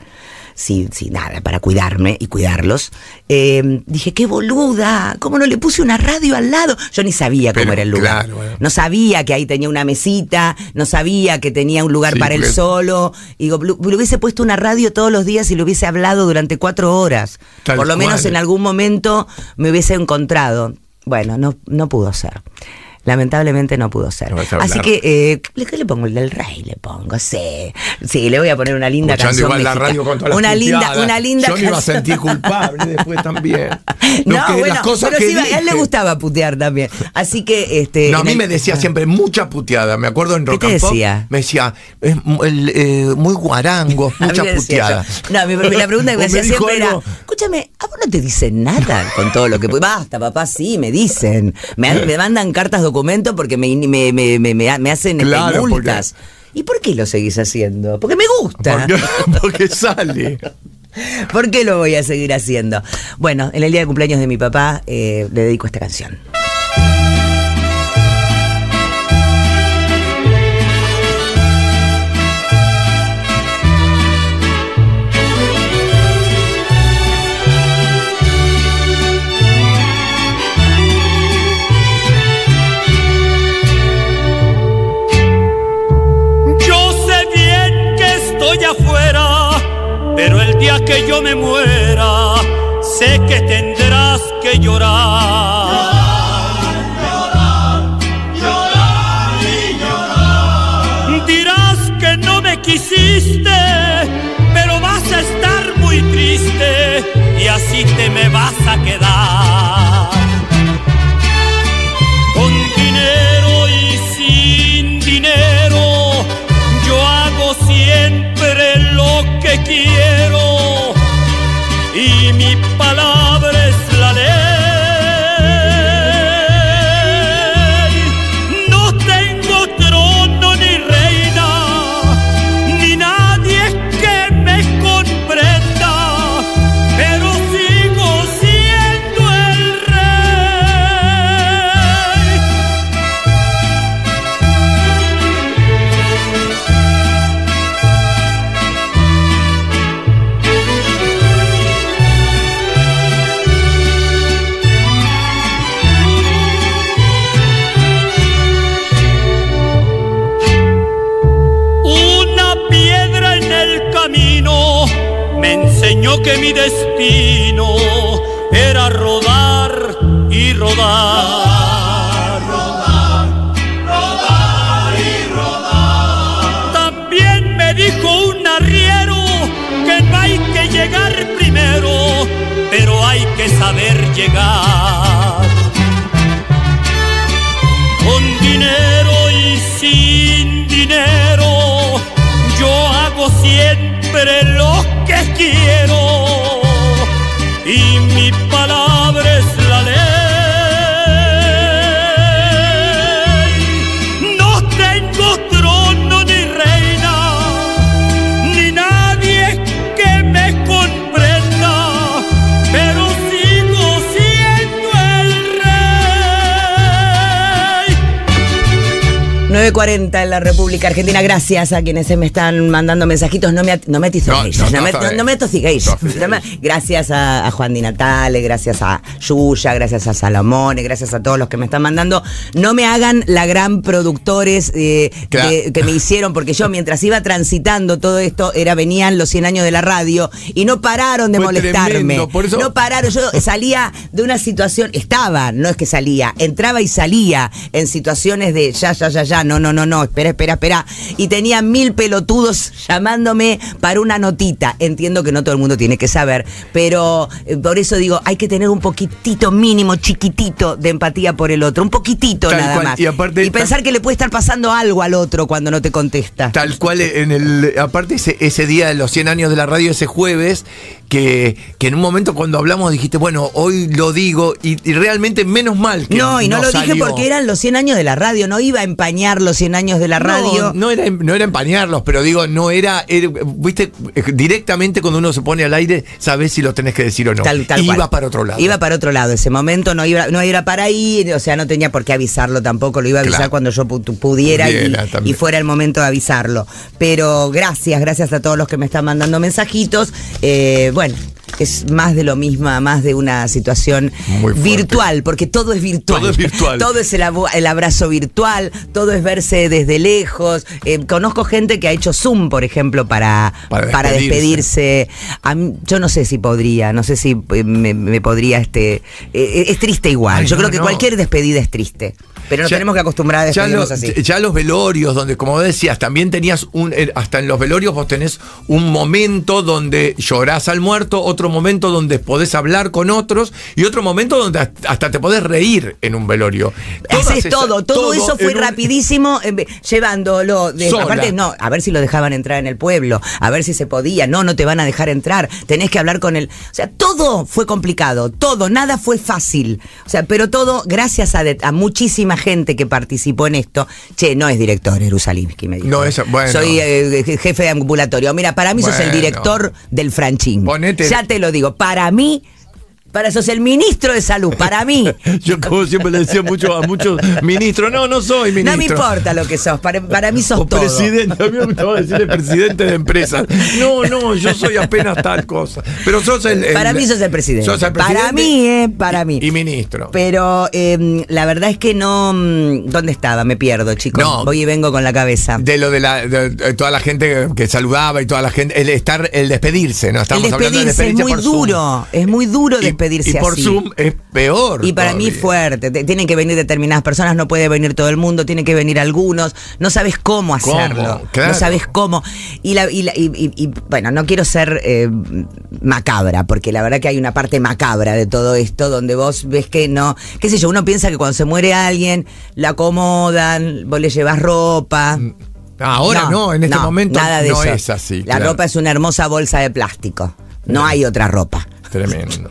sin, nada, para cuidarme y cuidarlos, em, dije, qué boluda, ¿cómo no le puse una radio al lado? Yo ni sabía cómo era el lugar. No sabía que ahí tenía una mesita, no sabía que tenía un lugar para él solo. digo, le hubiese puesto una radio todos los días y le hubiese hablado durante cuatro horas. Por lo menos en algún momento me hubiese encontrado. Bueno, no, no pudo ser. Lamentablemente no pudo ser. Así que, ¿qué eh, le pongo? El del rey le pongo, sí. Sí, le voy a poner una linda canción. una linda, una linda Yo me iba a sentir culpable después también. (laughs) no, que, las cosas pero que a él le gustaba putear también. Así que, este. No, a mí me decía ah. siempre mucha puteada. Me acuerdo en Rock ¿Qué te decía? me decía, es eh, muy guarango, (laughs) mucha puteada. No, la pregunta que (laughs) me hacía siempre era, escúchame, ¿a vos no te dicen nada con todo lo que. Basta, papá, sí, me dicen. Me, me mandan cartas documentales porque me, me, me, me hacen eh, claro, ¿Y por qué lo seguís haciendo? Porque me gusta. porque, (laughs) sale. (laughs) ¿Por qué lo voy a seguir haciendo? Bueno, en el día de cumpleaños de mi papá eh, le dedico esta canción. día que yo me muera, sé que tendrás que llorar. Llorar, llorar, y Dirás que no me quisiste, pero vas a estar muy triste y así te me vas a quedar. Con dinero y sin dinero, yo hago siempre lo que quiero. mi mi destino era rodar y rodar. Rodar, rodar, y rodar. También me dijo un arriero que no hay que llegar primero, pero hay que saber llegar. 40 en la República Argentina. Gracias a quienes se me están mandando mensajitos. No me, no me No, me, tosigáis. gracias a, Juan Di Natale, gracias a Yuya, gracias a Salomón, gracias a todos los que me están mandando. No me hagan la gran productores eh, que me hicieron, porque yo mientras iba transitando todo esto, era venían los 100 años de la radio y no pararon de molestarme. No pararon. Yo salía de una situación, estaba, no es que salía, entraba y salía en situaciones de ya, ya, ya, ya, no, no, no, no, espera, espera, espera. Y tenía mil pelotudos llamándome para una notita. Entiendo que no todo el mundo tiene que saber, pero eh, por eso digo, hay que tener un poquitito mínimo, chiquitito de empatía por el otro, un poquitito nada más. Y, pensar que le puede estar pasando algo al otro cuando no te contesta. Tal cual, en el aparte ese, día de los 100 años de la radio, ese jueves, que, en un momento cuando hablamos dijiste, bueno, hoy lo digo, y, realmente menos mal que No, y no, lo dije porque eran los 100 años de la radio, no iba a empañarlo 100 años de la radio. No, era, no era empañarlos, pero digo, no era, Viste, eh, directamente cuando uno se pone al aire, sabes si lo tenés que decir o no. iba para otro lado. Iba para otro lado. Ese momento no iba, no iba para ahí, o sea, no tenía por qué avisarlo tampoco. Lo iba a avisar cuando yo pudiera, y, fuera el momento de avisarlo. Pero gracias, gracias a todos los que me están mandando mensajitos. Eh, bueno, es más de lo mismo, más de una situación virtual, porque todo es virtual. Todo es virtual. todo es el, abrazo virtual, todo es verse desde lejos. Eh, conozco gente que ha hecho Zoom, por ejemplo, para, para, despedirse. yo no sé si podría, no sé si eh, me, podría. este eh, Es triste igual. yo creo que cualquier despedida es triste. Pero nos tenemos que acostumbrar a despedirnos ya los, así. Ya los velorios, donde, como decías, también tenías un. Hasta en los velorios vos tenés un momento donde llorás al muerto, otro otro momento donde podés hablar con otros y otro momento donde hasta te podés reír en un velorio. Eso es todo, todo, eso fue rapidísimo, eh, llevándolo. De, aparte, no, a ver si lo dejaban entrar en el pueblo, a ver si se podía. No, no te van a dejar entrar, tenés que hablar con él. O sea, todo fue complicado, todo, nada fue fácil. O sea, pero todo, gracias a, muchísima gente que participó en esto. Che, no es director Erusalinsky, me dijo. No, eso, bueno. Soy eh, jefe de ambulatorio. Mira, para mí sos el director del Franchín. Ponete, te lo digo, para mí para eso es el ministro de salud, para mí. (laughs) Yo como siempre le decía mucho a muchos ministros, no, no soy ministro. No me importa lo que sos, para, mí sos todo. Presidente, a mí me presidente de empresas. No, no, yo soy apenas tal cosa. Pero sos el... para mí sos el presidente. para mí, eh, para mí. Y ministro. Pero em, la verdad es que no... Mm, ¿Dónde estaba? Me pierdo, chicos. No, Voy y vengo con la cabeza. De lo de, la, toda la gente que saludaba y toda la gente... El estar, el despedirse, ¿no? Estamos el despedirse, hablando es muy duro, es muy duro. despedirse pedirse así. Y por Zoom es peor. Y para mí fuerte. Tienen que venir determinadas personas, no puede venir todo el mundo, tienen que venir algunos. No sabes cómo hacerlo. No sabes cómo. Y, la, y, bueno, no quiero ser eh, macabra, porque la verdad que hay una parte macabra de todo esto, donde vos ves que no, qué sé yo, uno piensa que cuando se muere alguien, la acomodan, vos le llevas ropa. Mm. Ahora no, en este momento no es así. La ropa es una hermosa bolsa de plástico. No hay otra ropa. Tremendo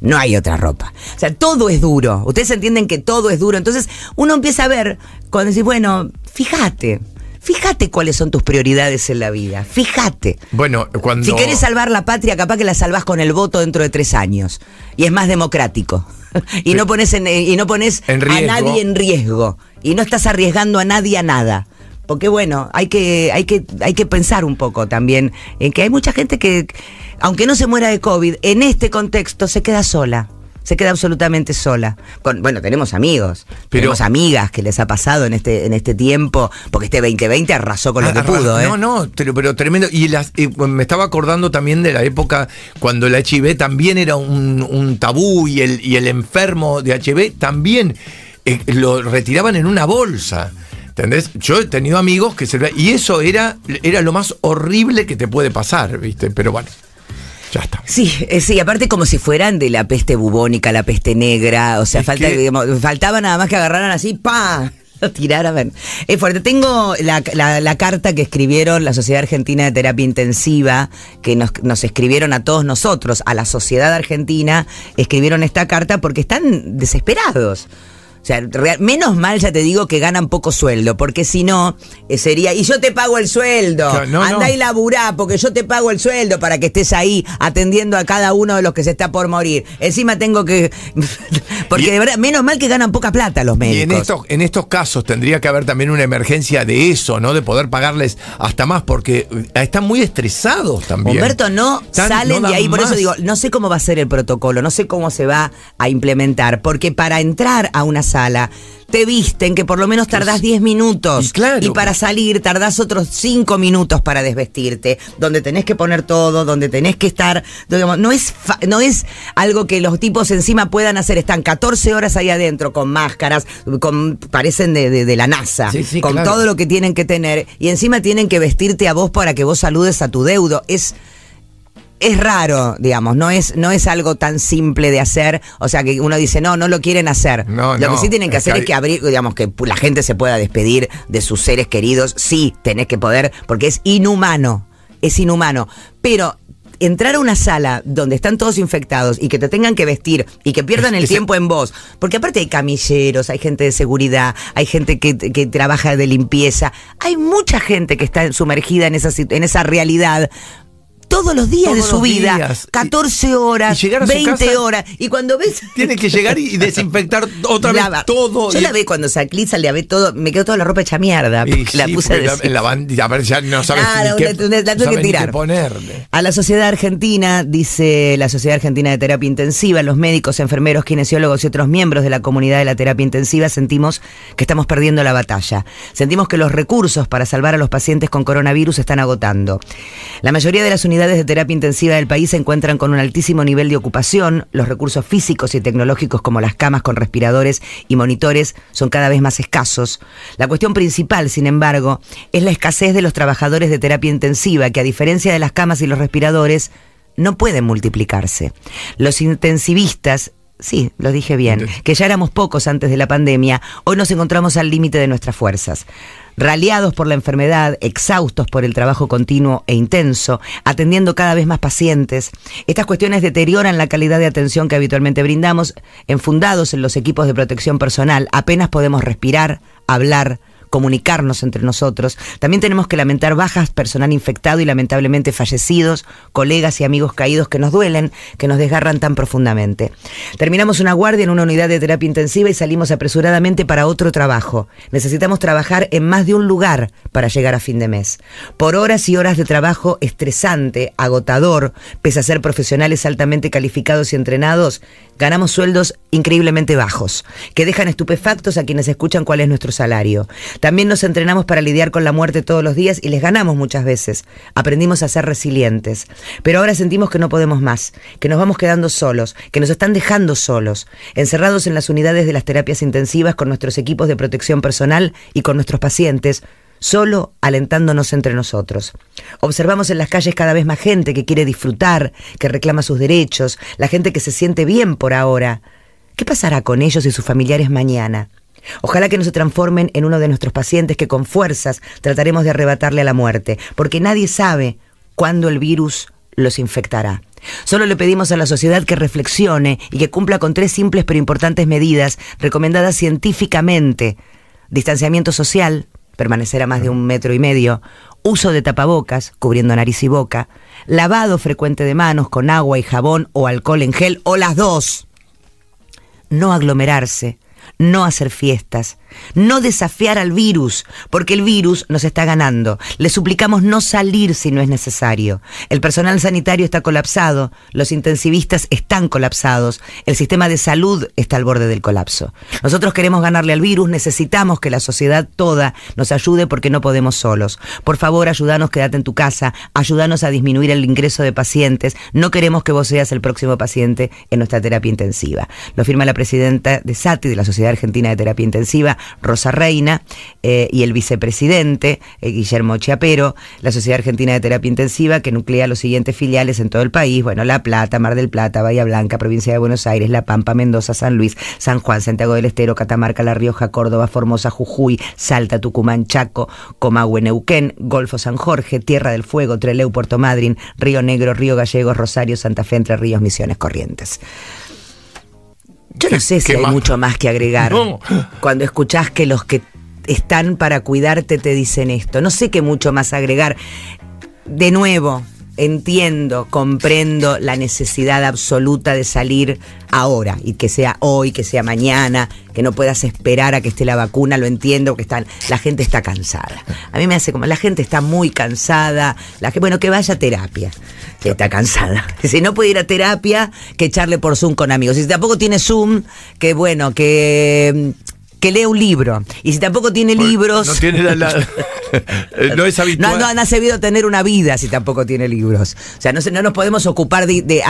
no hay otra ropa. O sea, todo es duro. Ustedes entienden que todo es duro. Entonces, uno empieza a ver, cuando decís, bueno, fíjate. Fíjate cuáles son tus prioridades en la vida. Fíjate. Bueno, cuando. Si quieres salvar la patria, capaz que la salvas con el voto dentro de tres años. Y es más democrático. (laughs) y, no pones en, eh, y no pones a nadie en riesgo. Y no estás arriesgando a nadie a nada. Porque bueno, hay que, hay que, hay que pensar un poco también en que hay mucha gente que, aunque no se muera de COVID, en este contexto se queda sola. Se queda absolutamente sola. bueno, tenemos amigos, tenemos amigas que les ha pasado en este, en este tiempo, porque este 2020 arrasó con lo ah, que pudo. ¿eh? No, no, pero, pero, tremendo. Y, las, me estaba acordando también de la época cuando el HIV también era un, tabú y el, y el enfermo de HIV también eh, lo retiraban en una bolsa. Yo he tenido amigos que se... Y eso era, era lo más horrible que te puede pasar, ¿viste? Pero bueno. Ya está. Sí, eh, sí, aparte como si fueran de la peste bubónica, la peste negra, o sea, falta, faltaba nada más que agarraran así, pa, tirar a ver. Es fuerte. Tengo la, carta que escribieron la Sociedad Argentina de Terapia Intensiva, que nos, nos, escribieron a todos nosotros, a la sociedad argentina, escribieron esta carta porque están desesperados. O sea, menos mal ya te digo que ganan poco sueldo, porque si no, eh, sería, y yo te pago el sueldo, andá y laburá, porque yo te pago el sueldo para que estés ahí atendiendo a cada uno de los que se está por morir. Encima tengo que, (laughs) porque de verdad, menos mal que ganan poca plata los médicos. en estos, casos tendría que haber también una emergencia de eso, ¿no? De poder pagarles hasta más, porque eh, están muy estresados también. Humberto, no salen de ahí, por eso digo, no sé cómo va a ser el protocolo, no sé cómo se va a implementar, porque para entrar a una sala. Te visten, que por lo menos tardás 10 minutos. Y, para salir tardás otros 5 minutos para desvestirte. Donde tenés que poner todo, donde tenés que estar. no, es no es algo que los tipos encima puedan hacer. Están 14 horas ahí adentro con máscaras, con, parecen de, la NASA. con todo lo que tienen que tener. Y encima tienen que vestirte a vos para que vos saludes a tu deudo. Es es raro, digamos, no es, no es algo tan simple de hacer, o sea que uno dice, no, no lo quieren hacer. lo que sí tienen que hacer es que abrir, digamos, que la gente se pueda despedir de sus seres queridos, sí, tenés que poder, porque es inhumano, es inhumano. Pero entrar a una sala donde están todos infectados y que te tengan que vestir y que pierdan el tiempo en vos, porque aparte hay camilleros, hay gente de seguridad, hay gente que, trabaja de limpieza, hay mucha gente que está sumergida en esa, en esa realidad todos los días de su vida. 14 horas, 20 horas. Y cuando ves. (laughs) Tiene que llegar y desinfectar otra vez todo. Yo la ve cuando sacliza, le ve todo. Me quedo toda la ropa hecha mierda. la puse a la a ver, ya no sabes Nada, la que tirar. Ponerle. A la Sociedad Argentina, dice la Sociedad Argentina de Terapia Intensiva, los médicos, enfermeros, kinesiólogos y otros miembros de la comunidad de la terapia intensiva sentimos que estamos perdiendo la batalla. Sentimos que los recursos para salvar a los pacientes con coronavirus están agotando. La mayoría de las unidades de terapia intensiva del país se encuentran con un altísimo nivel de ocupación, los recursos físicos y tecnológicos como las camas con respiradores y monitores son cada vez más escasos. La cuestión principal, sin embargo, es la escasez de los trabajadores de terapia intensiva, que a diferencia de las camas y los respiradores, no pueden multiplicarse. Los intensivistas sí, lo dije bien, que ya éramos pocos antes de la pandemia, hoy nos encontramos al límite de nuestras fuerzas raleados por la enfermedad, exhaustos por el trabajo continuo e intenso, atendiendo cada vez más pacientes. Estas cuestiones deterioran la calidad de atención que habitualmente brindamos, enfundados en los equipos de protección personal. Apenas podemos respirar, hablar, comunicarnos entre nosotros. También tenemos que lamentar bajas, personal infectado y lamentablemente fallecidos, colegas y amigos caídos que nos duelen, que nos desgarran tan profundamente. Terminamos una guardia en una unidad de terapia intensiva y salimos apresuradamente para otro trabajo. Necesitamos trabajar en más de un lugar para llegar a fin de mes. Por horas y horas de trabajo estresante, agotador, pese a ser profesionales altamente calificados y entrenados, ganamos sueldos increíblemente bajos, que dejan estupefactos a quienes escuchan cuál es nuestro salario. También nos entrenamos para lidiar con la muerte todos los días y les ganamos muchas veces. Aprendimos a ser resilientes. Pero ahora sentimos que no podemos más, que nos vamos quedando solos, que nos están dejando solos, encerrados en las unidades de las terapias intensivas con nuestros equipos de protección personal y con nuestros pacientes, solo alentándonos entre nosotros. Observamos en las calles cada vez más gente que quiere disfrutar, que reclama sus derechos, la gente que se siente bien por ahora. ¿Qué pasará con ellos y sus familiares mañana? Ojalá que no se transformen en uno de nuestros pacientes que con fuerzas trataremos de arrebatarle a la muerte, porque nadie sabe cuándo el virus los infectará. Solo le pedimos a la sociedad que reflexione y que cumpla con tres simples pero importantes medidas recomendadas científicamente. Distanciamiento social, permanecer a más de un metro y medio, uso de tapabocas, cubriendo nariz y boca, lavado frecuente de manos con agua y jabón o alcohol en gel o las dos, no aglomerarse, no hacer fiestas, no desafiar al virus, porque el virus nos está ganando. Le suplicamos no salir si no es necesario. El personal sanitario está colapsado, los intensivistas están colapsados, el sistema de salud está al borde del colapso. Nosotros queremos ganarle al virus, necesitamos que la sociedad toda nos ayude porque no podemos solos. Por favor, ayúdanos, quédate en tu casa, ayúdanos a disminuir el ingreso de pacientes. No queremos que vos seas el próximo paciente en nuestra terapia intensiva. Lo firma la presidenta de SATI, de la Sociedad Argentina de Terapia Intensiva, Rosa Reina, eh, y el vicepresidente, eh, Guillermo Chiapero, la Sociedad Argentina de Terapia Intensiva, que nuclea los siguientes filiales en todo el país, bueno, La Plata, Mar del Plata, Bahía Blanca, Provincia de Buenos Aires, La Pampa, Mendoza, San Luis, San Juan, Santiago del Estero, Catamarca, La Rioja, Córdoba, Formosa, Jujuy, Salta, Tucumán, Chaco, Comahue, Neuquén, Golfo San Jorge, Tierra del Fuego, Treleu, Puerto Madryn, Río Negro, Río Gallegos, Rosario, Santa Fe, Entre Ríos, Misiones, Corrientes. Yo no sé si hay mucho más que agregar. Cuando escuchás que los que están para cuidarte te dicen esto, no sé qué mucho más agregar. De nuevo, entiendo, comprendo la necesidad absoluta de salir ahora y que sea hoy, que sea mañana, que no puedas esperar a que esté la vacuna, lo entiendo, que están, la gente está cansada. A mí me hace como, la gente está muy cansada, la que, bueno, que vaya a terapia, que está cansada. (laughs) Si no puede ir a terapia, que echarle por Zoom con amigos. Si tampoco tiene Zoom, que bueno, que que lee un libro. Y si tampoco tiene libros. No tiene la, (laughs) no es habitual. No, no, han sabido tener una vida si tampoco tiene libros. O sea, no, no nos podemos ocupar de, de,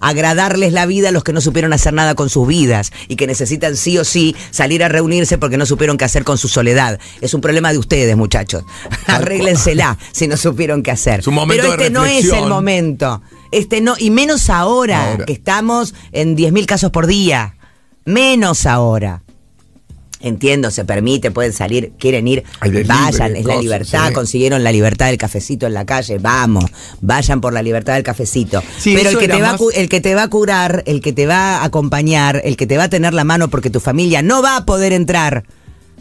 agradarles la vida a los que no supieron hacer nada con sus vidas y que necesitan sí o sí salir a reunirse porque no supieron qué hacer con su soledad. Es un problema de ustedes, muchachos. (laughs) Arréglensela si no supieron qué hacer. Pero este no es el momento. Este no, y menos ahora, ahora. que estamos en 10.000 casos por día. Menos ahora. Entiendo, se permite, pueden salir, quieren ir, vayan, es la libertad, consiguieron la libertad del cafecito en la calle, vamos, vayan por la libertad del cafecito. Pero el que, te va el que te va a curar, el que te va a acompañar, el que te va a tener la mano porque tu familia no va a poder entrar,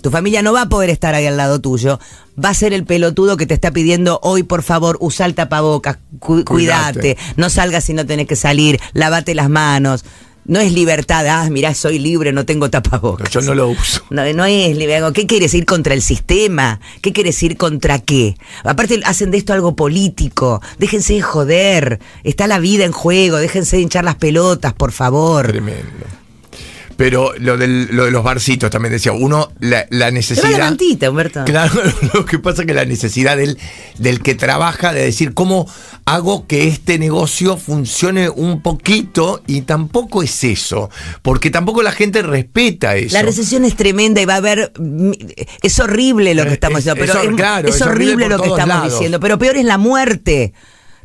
tu familia no va a poder estar ahí al lado tuyo, va a ser el pelotudo que te está pidiendo hoy, por favor, usa el tapabocas, cuídate, no salgas si no tenés que salir, lávate las manos. No es libertad, ah, mirá, soy libre, no tengo tapabocas. yo no lo uso. No, no es libre. ¿Qué quieres ir contra el sistema? ¿Qué quieres ir contra qué? Aparte, hacen de esto algo político. Déjense de joder. Está la vida en juego. Déjense de hinchar las pelotas, por favor. Tremendo. Pero lo, del, lo de los barcitos también decía, uno, la, necesidad. Humberto. Claro, (laughs) lo que pasa es que la necesidad del, del que trabaja de decir, ¿cómo hago que este negocio funcione un poquito? Y tampoco es eso, porque tampoco la gente respeta eso. La recesión es tremenda y va a haber. Mm, es horrible lo que eh, estamos diciendo. Pero es, horrible, lo que estamos diciendo, pero peor es la muerte.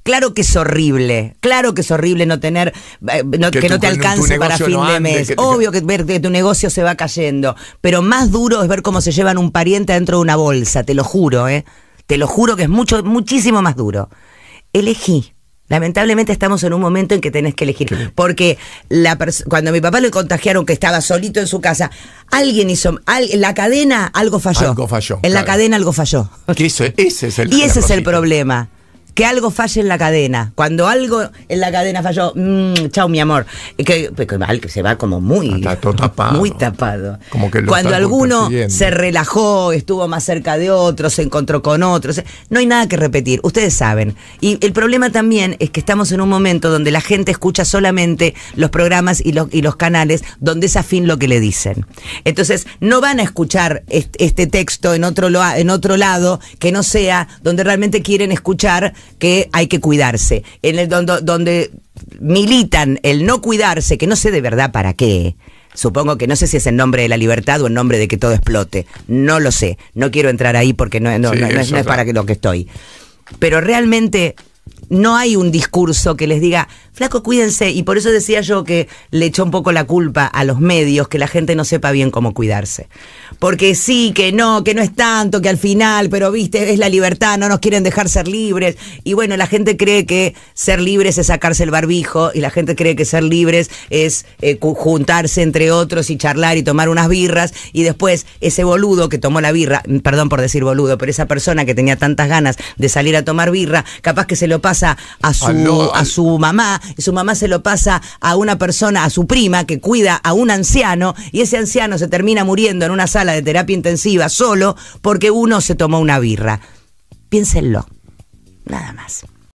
Claro que es horrible, claro que es horrible no tener, eh, que, no te alcance para fin de mes. Obvio que ver tu negocio se va cayendo, pero más duro es ver cómo se llevan un pariente dentro de una bolsa, te lo juro, ¿eh? Te lo juro que es mucho, muchísimo más duro. Elegí. Lamentablemente estamos en un momento en que tenés que elegir. Porque cuando a mi papá le contagiaron que estaba solito en su casa, alguien hizo. en la cadena algo falló. Algo falló. En la cadena algo falló. ese es el (laughs) Y ese es el problema que algo falle en la cadena. Cuando algo en la cadena falló, mmm, chao mi amor, que, pues, que, se va como muy ah, tapado. Muy tapado. Como que Cuando alguno se relajó, estuvo más cerca de otro, se encontró con otros no hay nada que repetir, ustedes saben. Y el problema también es que estamos en un momento donde la gente escucha solamente los programas y los, y los canales donde es afín lo que le dicen. Entonces, no van a escuchar este, texto en otro, en otro lado que no sea donde realmente quieren escuchar que hay que cuidarse, en el donde, donde militan el no cuidarse, que no sé de verdad para qué. Supongo que no sé si es en nombre de la libertad o en nombre de que todo explote. No lo sé. No quiero entrar ahí porque no, es, es, para que lo que estoy. Pero realmente no hay un discurso que les diga, flaco, cuídense. Y por eso decía yo que le echó un poco la culpa a los medios, que la gente no sepa bien cómo cuidarse. Porque sí, que no, que no es tanto, que al final, pero viste, es la libertad, no nos quieren dejar ser libres. Y bueno, la gente cree que ser libres es sacarse el barbijo, y la gente cree que ser libres es eh, juntarse entre otros y charlar y tomar unas birras. Y después ese boludo que tomó la birra, mm, perdón por decir boludo, pero esa persona que tenía tantas ganas de salir a tomar birra, capaz que se lo pase a su, a su mamá, y su mamá se lo pasa a una persona, a su prima, que cuida a un anciano, y ese anciano se termina muriendo en una sala de terapia intensiva solo porque uno se tomó una birra. Piénsenlo. Nada más.